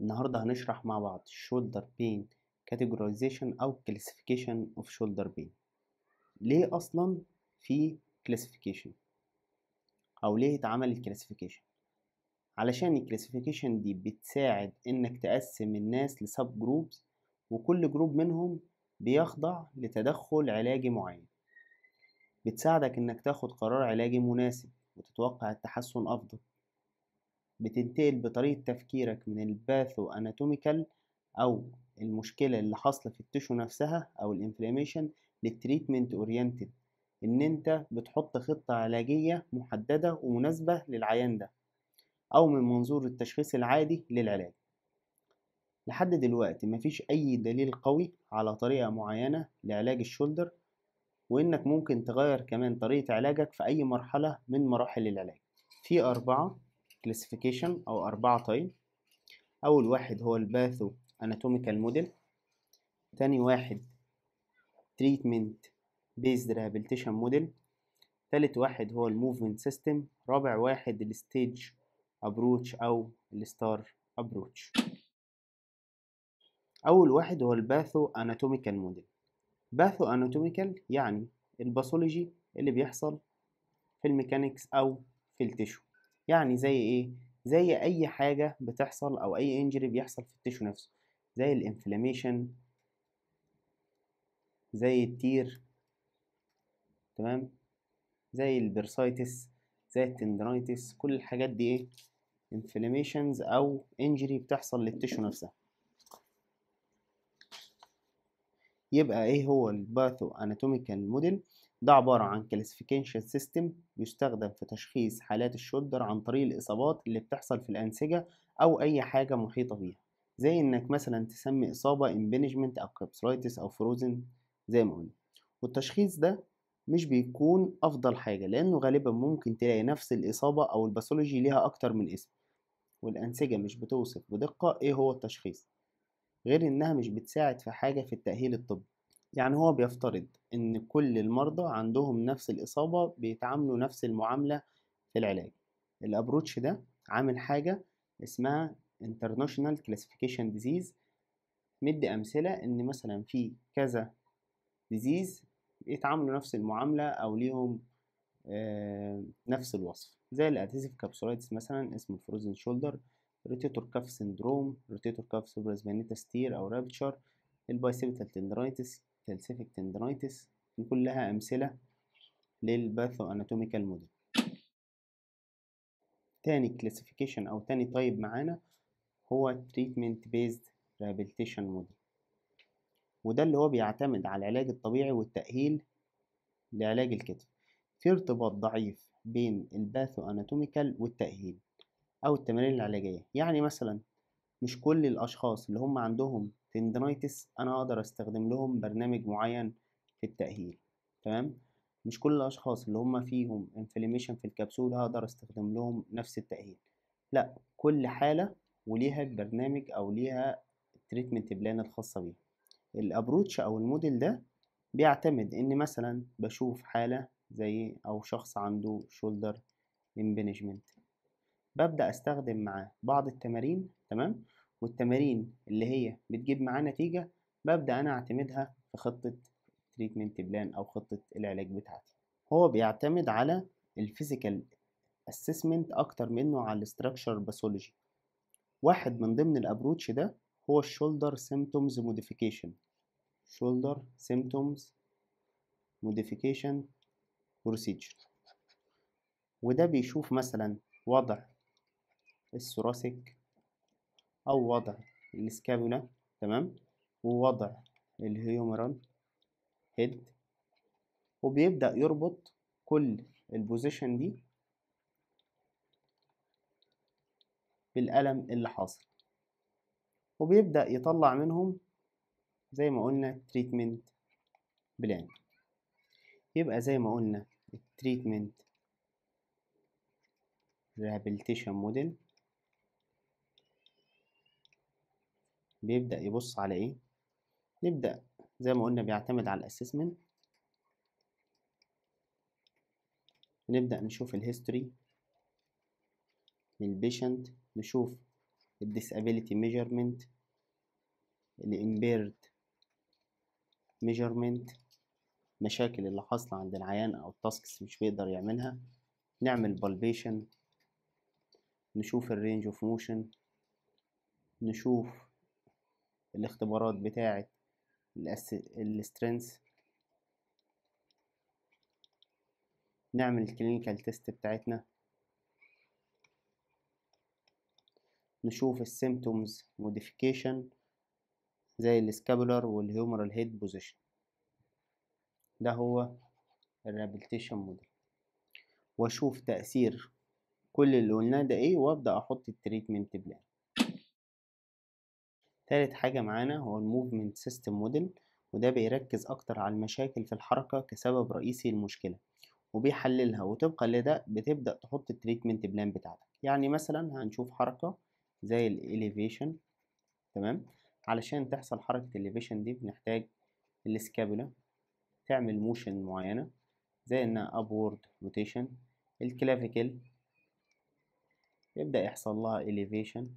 النهاردة هنشرح مع بعض shoulder pain categorization أو classification of shoulder pain ليه أصلا في classification أو ليه اتعمل classification علشان classification دي بتساعد إنك تقسم الناس لسب جروبس وكل جروب منهم بيخضع لتدخل علاجي معين بتساعدك إنك تاخد قرار علاجي مناسب وتتوقع التحسن أفضل بتنتقل بطريقة تفكيرك من الباثو اناتوميكال أو المشكلة اللي حاصلة في التشو نفسها أو الانفلاميشن للتريتمنت اورينتد إن أنت بتحط خطة علاجية محددة ومناسبة للعيان ده أو من منظور التشخيص العادي للعلاج لحد دلوقتي مفيش أي دليل قوي على طريقة معينة لعلاج الشولدر وإنك ممكن تغير كمان طريقة علاجك في أي مرحلة من مراحل العلاج في أربعة كلاسيفيكيشن أو أربعة طيب أول واحد هو الباثو أناتوميكال موديل تاني واحد تريتمنت بيزد ريهابيليتيشن موديل تالت واحد هو الموفمنت سيستم رابع واحد الستيج ابروتش او الستار ابروتش اول واحد هو الباثو اناتوميكال موديل باثو اناتوميكال يعني الباثولوجي اللي بيحصل في الميكانيكس او في التشو يعني زي ايه زي اي حاجه بتحصل او اي انجري بيحصل في التيشو نفسه زي الانفلاميشن زي التير تمام زي البرسايتس زي التندرايتس كل الحاجات دي ايه انفلاميشنز او انجري بتحصل للتيشو نفسها يبقى ايه هو الباثو اناتوميكال موديل ده عبارة عن كلاسيفيكيشن سيستم بيستخدم في تشخيص حالات الشولدر عن طريق الإصابات اللي بتحصل في الأنسجة أو أي حاجة محيطة بيها زي إنك مثلا تسمي إصابة امبنجمنت أو كابسرايتس أو فروزن زي ما قلنا والتشخيص ده مش بيكون أفضل حاجة لأنه غالبا ممكن تلاقي نفس الإصابة أو الباثولوجي ليها أكتر من اسم والأنسجة مش بتوصف بدقة إيه هو التشخيص غير إنها مش بتساعد في حاجة في التأهيل الطبي يعني هو بيفترض إن كل المرضى عندهم نفس الإصابة بيتعاملوا نفس المعاملة في العلاج الأبروتش ده عامل حاجة اسمها International Classification Disease مدي أمثلة إن مثلا في كذا ديزيز بيتعاملوا نفس المعاملة أو ليهم آه نفس الوصف زي الأدهيسيف كابسولايتس مثلا اسمه فروزن شولدر روتيتور كاف سندروم روتيتور كاف سوبرازمانيتاس ستير أو رابتشر البايسيبتال تندرايتس تلسيفيك تندرايتس دي كلها أمثلة للباثو أناتوميكال موديل تاني كلاسيفيكيشن أو تاني طيب معانا هو تريتمنت بيزد ريهابيليتيشن موديل وده اللي هو بيعتمد على العلاج الطبيعي والتأهيل لعلاج الكتف في ارتباط ضعيف بين الباثو أناتوميكال والتأهيل أو التمارين العلاجية يعني مثلا مش كل الأشخاص اللي هم عندهم تندنايتس انا اقدر استخدم لهم برنامج معين في التاهيل تمام مش كل الاشخاص اللي هم فيهم انفلاميشن في الكبسول هقدر استخدم لهم نفس التاهيل لا كل حاله وليها البرنامج او ليها التريتمنت بلان الخاصه بيها الابروتش او الموديل ده بيعتمد ان مثلا بشوف حاله زي او شخص عنده شولدر امبنجمنت ببدا استخدم معاه بعض التمارين تمام والتمارين اللي هي بتجيب معاه نتيجة ببدأ أنا أعتمدها في خطة تريتمنت بلان أو خطة العلاج بتاعتي هو بيعتمد على الفيزيكال اسسمنت أكتر منه على الاستراكشر باثولوجي واحد من ضمن الأبروتش ده هو الشولدر سيمتومز موديفيكيشن شولدر سيمتومز موديفيكيشن بروسيجر وده بيشوف مثلا وضع الثوراسيك أو وضع السكابولا تمام ووضع الهيومرال هيد وبيبدأ يربط كل البوزيشن دي بالألم اللي حاصل وبيبدأ يطلع منهم زي ما قلنا تريتمنت بلان يبقى زي ما قلنا التريتمنت ريهابيليتيشن موديل بيبدأ يبص على إيه؟ نبدأ زي ما قلنا بيعتمد على الأسسمنت نبدأ نشوف الهيستوري للبيشنت نشوف الديسابيليتي ميجرمنت الامبيرد ميجرمنت مشاكل اللي حاصلة عند العيان أو التاسكس مش بيقدر يعملها نعمل بالبيشن نشوف الرينج اوف موشن نشوف الاختبارات بتاعة السترينث نعمل الكلينيكال تيست بتاعتنا نشوف السيمتومز موديفيكيشن زي السكابولار والهيومرال هيد بوزيشن ده هو الريابيليتيشن موديل واشوف تأثير كل اللي قلناه ده ايه وابدأ احط التريتمنت بلان تالت حاجة معانا هو الموفمنت سيستم موديل وده بيركز أكتر على المشاكل في الحركة كسبب رئيسي للمشكلة وبيحللها وطبقا لده بتبدأ تحط التريتمنت بلان بتاعتك يعني مثلا هنشوف حركة زي الإليفيشن تمام علشان تحصل حركة الإليفيشن دي بنحتاج السكابولا تعمل موشن معينة زي إنها أبورد روتيشن الكلافيكل يبدأ يحصل لها إليفيشن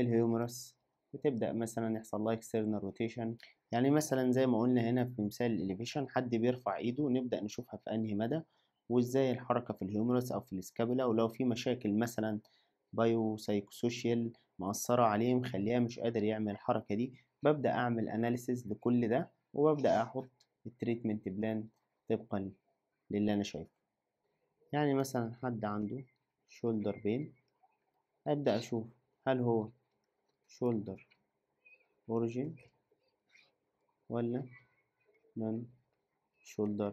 الهيومرس بتبدأ مثلا يحصل لها اكسترنال روتيشن يعني مثلا زي ما قلنا هنا في مثال الاليفيشن حد بيرفع ايده نبدأ نشوفها في انهي مدى وازاي الحركة في الهيومرس او في الاسكابولا ولو في مشاكل مثلا بايو سايكوسوشيال مأثرة عليه مخليها مش قادر يعمل الحركة دي ببدأ أعمل أناليسيز لكل ده وببدأ أحط التريتمنت بلان طبقا للي أنا شايفه يعني مثلا حد عنده شولدر بين أبدأ أشوف هل هو shoulder origin ولا non shoulder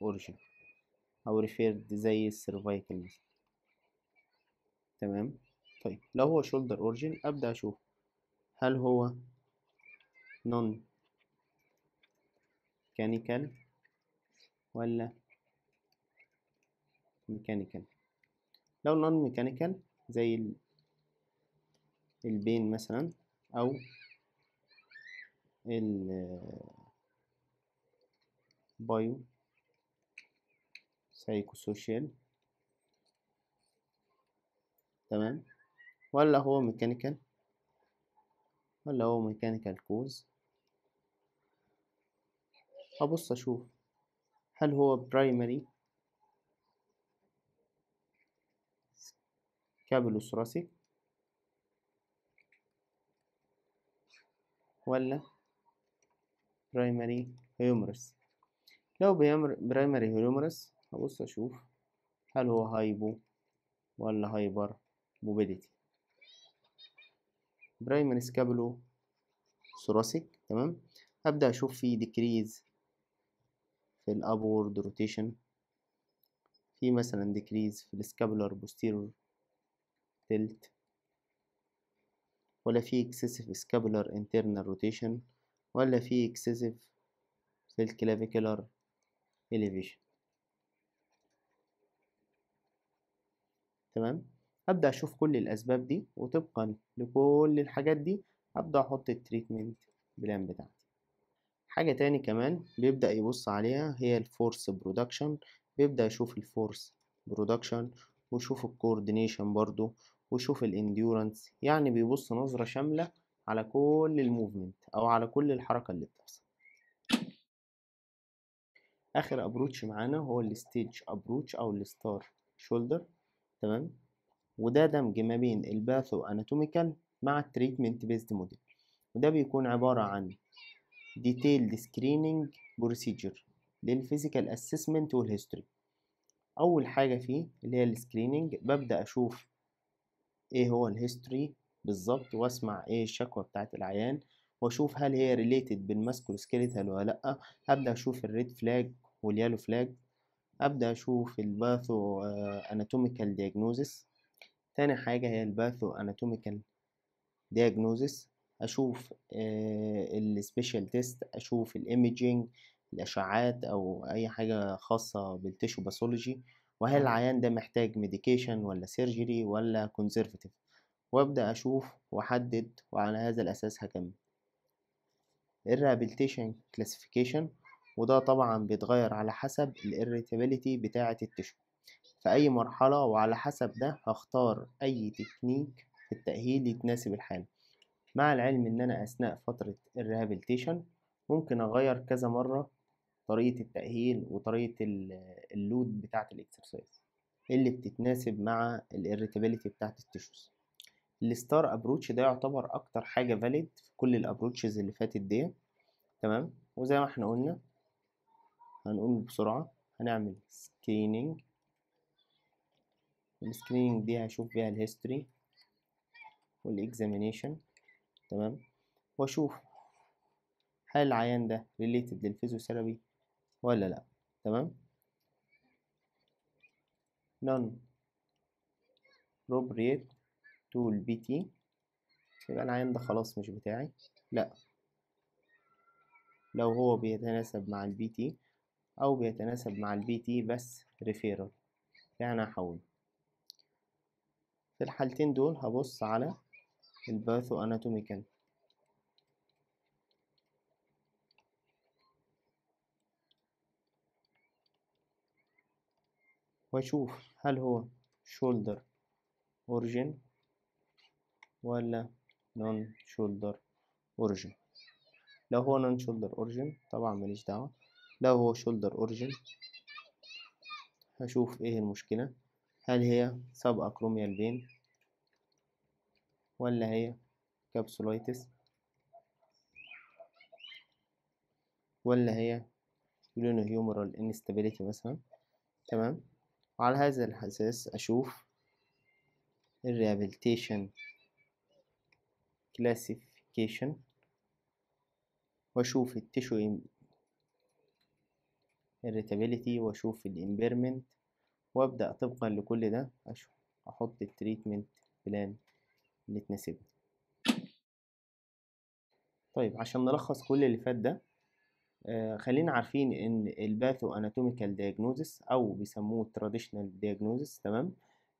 origin أو referred زي السيرفايكل مثلا تمام طيب لو هو shoulder origin أبدأ أشوف هل هو non mechanical ولا mechanical لو non mechanical زي البين مثلا او البايو سايكوسوشيال تمام ولا هو ميكانيكال ولا هو ميكانيكال كوز هبص اشوف هل هو برايمري كابلوثوراسيك ولا برايمري هيومرس لو بيمر برايمري هيومرس هبص اشوف هل هو هايبو ولا هايبر موبيديتي برايمري سكابلو ثوراسيك تمام هبدأ أشوف في ديكريز في الأبورد روتيشن في مثلا ديكريز في السكابلر بوستيرور تلت ولا في excessive scapular internal rotation ولا في excessive في الكلافيكولار elevation تمام ابدا اشوف كل الاسباب دي وطبقا لكل الحاجات دي ابدا احط التريتمنت بلان بتاعتي حاجة تاني كمان بيبدأ يبص عليها هي الفورس برودكشن بيبدأ يشوف الفورس برودكشن ويشوف الكوردينيشن برضو ويشوف الانديورنس يعني بيبص نظرة شاملة على كل الموفمنت او على كل الحركة اللي بتحصل اخر ابروتش معانا هو الستيج ابروتش او الستار شولدر تمام وده دمج ما بين الباثو اناتوميكال مع التريتمنت بيزد موديل وده بيكون عبارة عن ديتيلد سكريننج بروسيجر للفيزيكال اسسمنت والهيستوري اول حاجة فيه اللي هي السكريننج ببدأ اشوف ايه هو الهيستوري بالظبط واسمع ايه الشكوى بتاعت العيان واشوف هل هي ريليتد بالماسكولوسكيليتال ولا لا هبدا اشوف الريد فلاج واليالو فلاج ابدا اشوف الباثو اناتوميكال دياجنوزس تاني حاجه هي الباثو اناتوميكال دياجنوزس اشوف السبيشال آه، تيست اشوف الايميجينج الاشعاعات او اي حاجه خاصه بالتيشو باثولوجي وهل أيوه. العيان ده محتاج ميديكيشن ولا سيرجري ولا كونزرفاتيف وابدأ أشوف وأحدد وعلى هذا الأساس هكمل الريهابيليتيشن كلاسيفيكيشن وده طبعا بيتغير على حسب الاريتابيليتي بتاعة التشو في أي مرحلة وعلى حسب ده هختار أي تكنيك في التأهيل يتناسب الحالة مع العلم إن أنا أثناء فترة الريهابيليتيشن ممكن أغير كذا مرة طريقة التأهيل وطريقة اللود بتاعة الاكسرسايز اللي بتتناسب مع الاريتابيليتي بتاعة التشوز الستار ابروتش ده يعتبر اكتر حاجة فاليد في كل الابروتشز اللي فاتت دي تمام وزي ما احنا قلنا هنقول بسرعة هنعمل سكريننج السكريننج دي هشوف بيها الهيستوري والاكزامينيشن تمام واشوف هل العيان ده ريليتد للفيزيوثيرابي ولا لا تمام non appropriate to البي تي يبقى العين ده خلاص مش بتاعي لا لو هو بيتناسب مع البي تي او بيتناسب مع البي تي بس ريفيرال يعني هحوله في الحالتين دول هبص على الباثو اناتوميكال واشوف هل هو shoulder origin ولا non shoulder origin لو هو non shoulder origin طبعا ماليش دعوة لو هو shoulder origin هشوف ايه المشكلة هل هي سب اكروميال بين ولا هي كابسولايتس ولا هي يولينو هيومرال انستابيليتي مثلا تمام وعلى هذا الأساس أشوف الريهابيليتيشن كلاسيفيكيشن وأشوف التشو الريتابيليتي وأشوف الإمبيرمنت وأبدأ طبقا لكل ده أشوف أحط التريتمنت بلان اللي تناسبني طيب عشان نلخص كل اللي فات ده آه، خلينا عارفين ان الباثو اناتوميكال دياجنوزس او بيسموه تراديشنال دياجنوزس تمام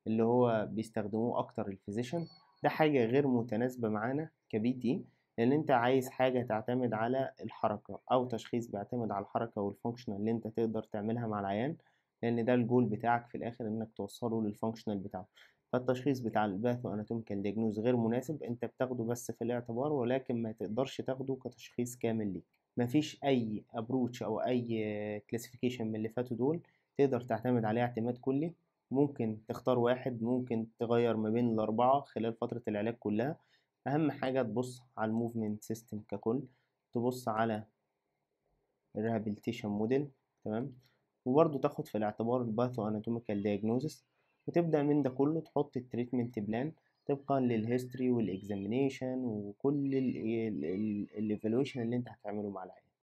اللي هو بيستخدموه اكتر الفيزيشن ده حاجه غير متناسبه معانا كبي تي لان انت عايز حاجه تعتمد على الحركه او تشخيص بيعتمد على الحركه والفانكشنال اللي انت تقدر تعملها مع العيان لان ده الجول بتاعك في الاخر انك توصله للفانكشنال بتاعه فالتشخيص بتاع الباثو اناتوميكال دياجنوز غير مناسب انت بتاخده بس في الاعتبار ولكن ما تقدرش تاخده كتشخيص كامل ليك مفيش اي ابروتش او اي كلاسيفيكيشن من اللي فاتوا دول تقدر تعتمد عليه اعتماد كلي ممكن تختار واحد ممكن تغير ما بين الاربعه خلال فتره العلاج كلها اهم حاجه تبص على الموفمنت سيستم ككل تبص على الريهابيليتيشن موديل تمام وبرضه تاخد في الاعتبار الباثو اناتوميكال دياجنوزس وتبدا من ده كله تحط التريتمنت بلان طبقا للهيستوري والاكزامينيشن وكل الايفالويشن اللي انت هتعمله مع العيان